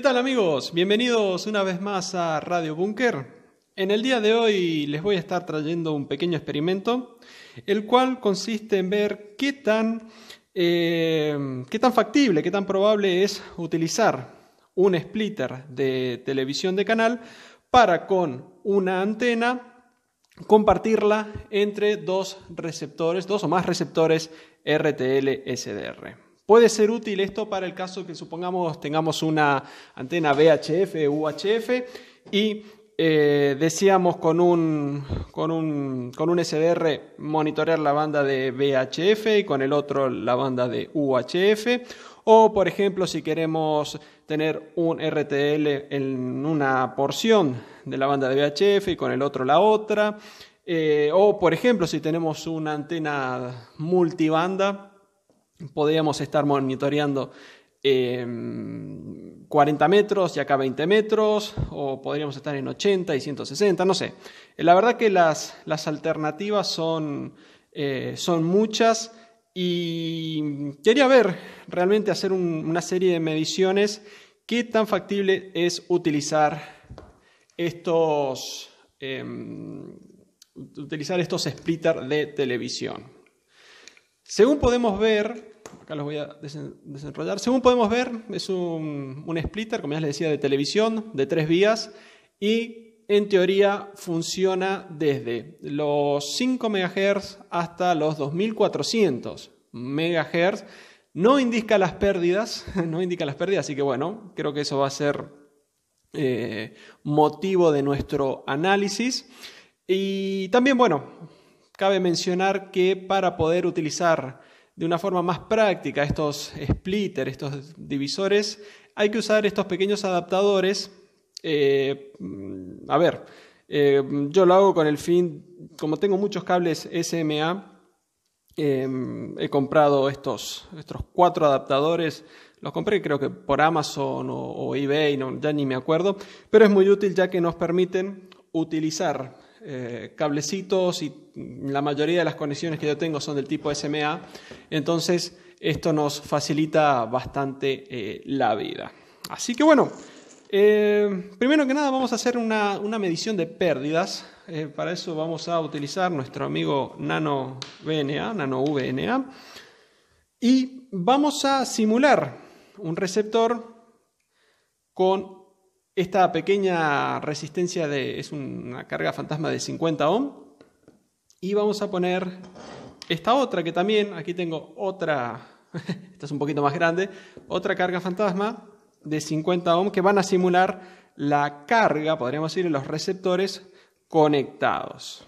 ¿Qué tal amigos? Bienvenidos una vez más a Radio Bunker. En el día de hoy les voy a estar trayendo un pequeño experimento, el cual consiste en ver qué tan, eh, qué tan factible, qué tan probable es utilizar un splitter de televisión de canal para con una antena compartirla entre dos receptores, dos o más receptores RTL-SDR. Puede ser útil esto para el caso que supongamos tengamos una antena VHF, UHF y eh, deseamos con un, SDR monitorear la banda de VHF y con el otro la banda de UHF. O, por ejemplo, si queremos tener un RTL en una porción de la banda de VHF y con el otro la otra. Eh, o, por ejemplo, si tenemos una antena multibanda Podríamos estar monitoreando 40 em, metros y acá 20 metros, o podríamos estar en 80 y 160, no sé. La verdad que las, alternativas eh, son, muchas y quería ver realmente hacer una serie de mediciones qué tan factible es utilizar estos, eh, utilizar estos splitters de televisión. Según podemos ver, acá los voy a desenrollar, según podemos ver, es un, splitter, como ya les decía, de televisión, de tres vías, y en teoría funciona desde los 5 MHz hasta los 2400 MHz. No indica las pérdidas, no indica las pérdidas, así que bueno, creo que eso va a ser eh, motivo de nuestro análisis. Y también, bueno, Cabe mencionar que para poder utilizar de una forma más práctica estos splitters, estos divisores, hay que usar estos pequeños adaptadores. Eh, mm, a ver, eh, yo lo hago con el fin, como tengo muchos cables SMA, eh, he comprado estos, cuatro adaptadores. Los compré creo que por Amazon o, eBay, ya ni me acuerdo, pero es muy útil ya que nos permiten utilizar eh, cablecitos y la mayoría de las conexiones que yo tengo son del tipo SMA, entonces esto nos facilita bastante eh, la vida. Así que bueno, eh, primero que nada vamos a hacer una, medición de pérdidas. para eso vamos a utilizar nuestro amigo Nano VNA, Nano VNA, y vamos a simular un receptor con esta pequeña resistencia de, es una carga fantasma de 50 ohm. Y vamos a poner esta otra que también, aquí tengo otra, esta es un poquito más grande, otra carga fantasma de 50 ohm que van a simular la carga, podríamos decir, en los receptores conectados.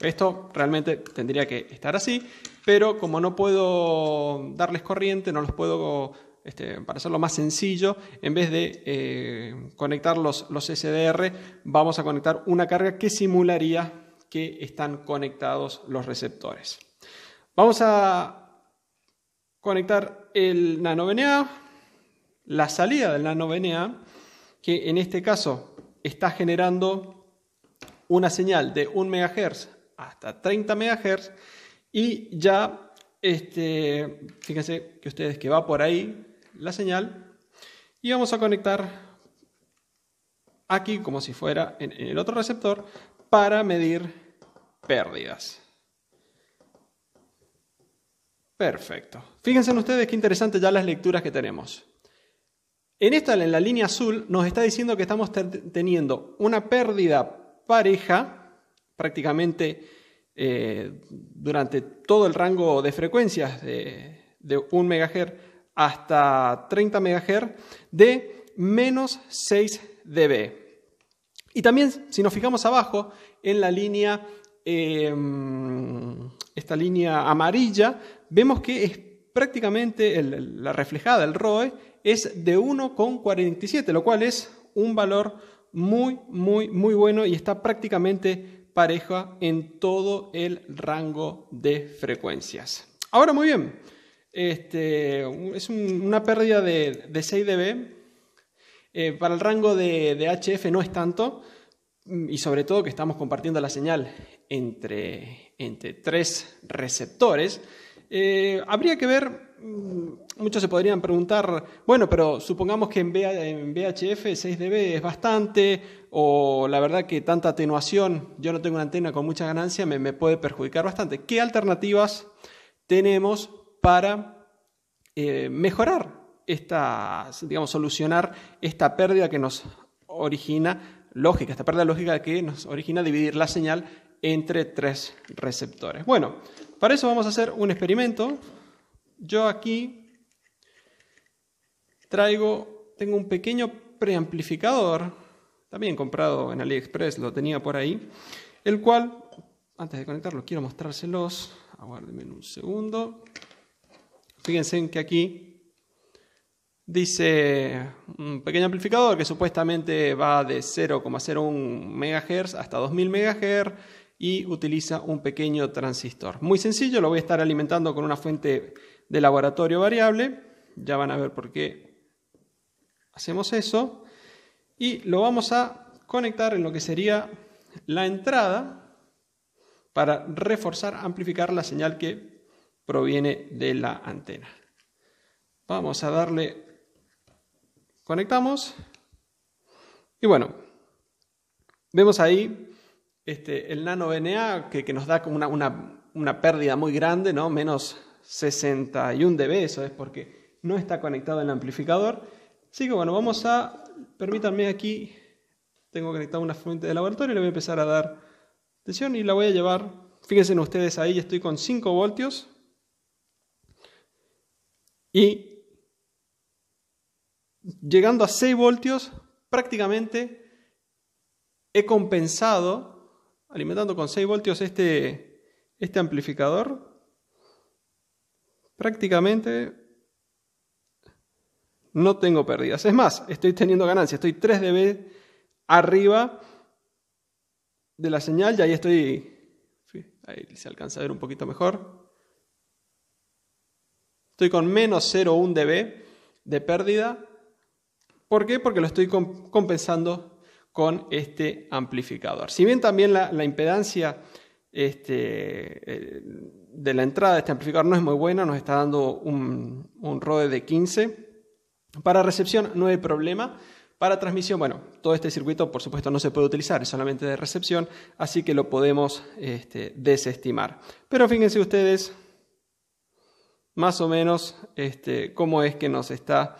Esto realmente tendría que estar así, pero como no puedo darles corriente, no los puedo este, para hacerlo más sencillo, en vez de eh, conectar los, los SDR, vamos a conectar una carga que simularía que están conectados los receptores. Vamos a conectar el nano VNA, la salida del nano VNA, que en este caso está generando una señal de 1 MHz hasta 30 MHz y ya, este, fíjense que ustedes que va por ahí, la señal y vamos a conectar aquí como si fuera en, el otro receptor para medir pérdidas. Perfecto. Fíjense ustedes qué interesante ya las lecturas que tenemos. En esta, en la línea azul, nos está diciendo que estamos teniendo una pérdida pareja prácticamente eh, durante todo el rango de frecuencias de, de 1 MHz hasta 30 MHz de menos 6 dB. Y también, si nos fijamos abajo, en la línea, em, esta línea amarilla, vemos que es prácticamente la reflejada, el ROE, es de 1,47, lo cual es un valor muy, muy, muy bueno y está prácticamente pareja en todo el rango de frecuencias. Ahora, muy bien, este, es una pérdida de, 6 dB. Eh, para el rango de, HF no es tanto, mm, y sobre todo que estamos compartiendo la señal entre, tres receptores. Eh, habría que ver, mm, muchos se podrían preguntar, bueno, pero supongamos que en, VHF 6 dB es bastante, o la verdad que tanta atenuación, yo no tengo una antena con mucha ganancia, me, me puede perjudicar bastante. ¿Qué alternativas tenemos para eh, mejorar esta, digamos, solucionar esta pérdida que nos origina lógica, esta pérdida lógica que nos origina dividir la señal entre tres receptores. Bueno, para eso vamos a hacer un experimento. Yo aquí traigo, tengo un pequeño preamplificador, también comprado en AliExpress, lo tenía por ahí, el cual, antes de conectarlo, quiero mostrárselos. Aguárdenme un segundo. Fíjense que aquí dice un pequeño amplificador que supuestamente va de 0,01 MHz hasta 2000 MHz y utiliza un pequeño transistor. Muy sencillo, lo voy a estar alimentando con una fuente de laboratorio variable. Ya van a ver por qué hacemos eso. Y lo vamos a conectar en lo que sería la entrada para reforzar, amplificar la señal que proviene de la antena. Vamos a darle, conectamos y bueno, vemos ahí este, el nano BNA que, nos da como una, una, pérdida muy grande, ¿no? menos 61 dB, eso es porque no está conectado el amplificador. Así que bueno, vamos a, permítanme aquí, tengo conectado una fuente de laboratorio, y le voy a empezar a dar tensión y la voy a llevar, fíjense ustedes ahí, estoy con 5 voltios, y llegando a 6 voltios, prácticamente he compensado, alimentando con 6 voltios este, este amplificador, prácticamente no tengo pérdidas. Es más, estoy teniendo ganancia, estoy 3 dB arriba de la señal y ahí estoy, ahí se alcanza a ver un poquito mejor, Estoy con menos 0,1 dB de pérdida. ¿Por qué? Porque lo estoy compensando con este amplificador. Si bien también la, impedancia este, eh, de la entrada de este amplificador no es muy buena, nos está dando un, un de 15. Para recepción no hay problema. Para transmisión, bueno, todo este circuito por supuesto no se puede utilizar, es solamente de recepción, así que lo podemos este, desestimar. Pero fíjense ustedes más o menos este, cómo es que nos está,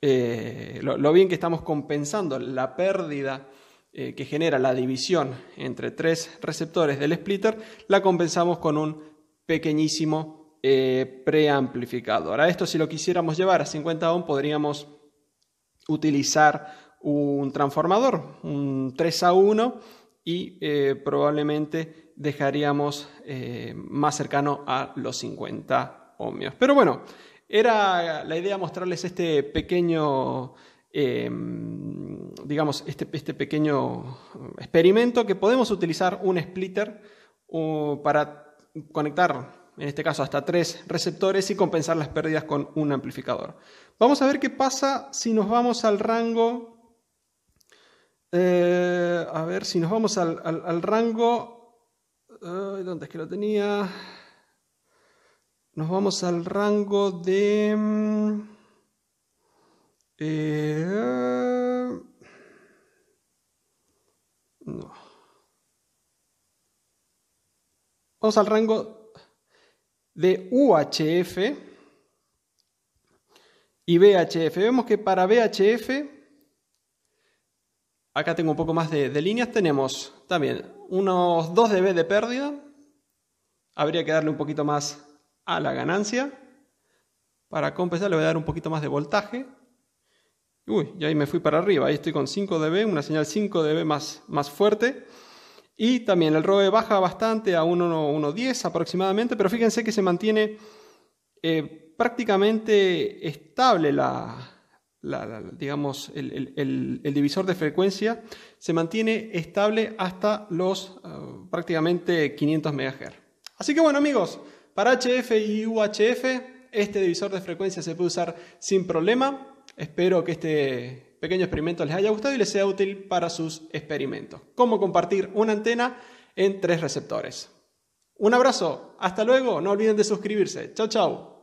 eh, lo, bien que estamos compensando la pérdida eh, que genera la división entre tres receptores del splitter, la compensamos con un pequeñísimo eh, preamplificador. A esto si lo quisiéramos llevar a 50 ohm podríamos utilizar un transformador, un 3 a 1 y probablemente dejaríamos más cercano a los 50 pero bueno, era la idea mostrarles este pequeño, eh, digamos, este, este, pequeño experimento que podemos utilizar un splitter para conectar, en este caso, hasta tres receptores y compensar las pérdidas con un amplificador. Vamos a ver qué pasa si nos vamos al rango... Eh, a ver, si nos vamos al, al, rango... Eh, ¿Dónde es que lo tenía? Nos vamos al rango de... Mm, eh, vamos al rango de UHF y VHF. Vemos que para VHF, acá tengo un poco más de, de líneas, tenemos también unos 2 dB de pérdida. Habría que darle un poquito más a la ganancia. Para compensar le voy a dar un poquito más de voltaje. Uy, y ahí me fui para arriba. Ahí estoy con 5 dB, una señal 5 dB más, más fuerte. Y también el ROE baja bastante a 1.110 aproximadamente, pero fíjense que se mantiene eh, prácticamente estable la, digamos, el, divisor de frecuencia, se mantiene estable hasta los ah, prácticamente 500 MHz. Así que bueno amigos, para HF y UHF, este divisor de frecuencia se puede usar sin problema. Espero que este pequeño experimento les haya gustado y les sea útil para sus experimentos. Cómo compartir una antena en tres receptores. Un abrazo, hasta luego, no olviden de suscribirse. Chao, chao.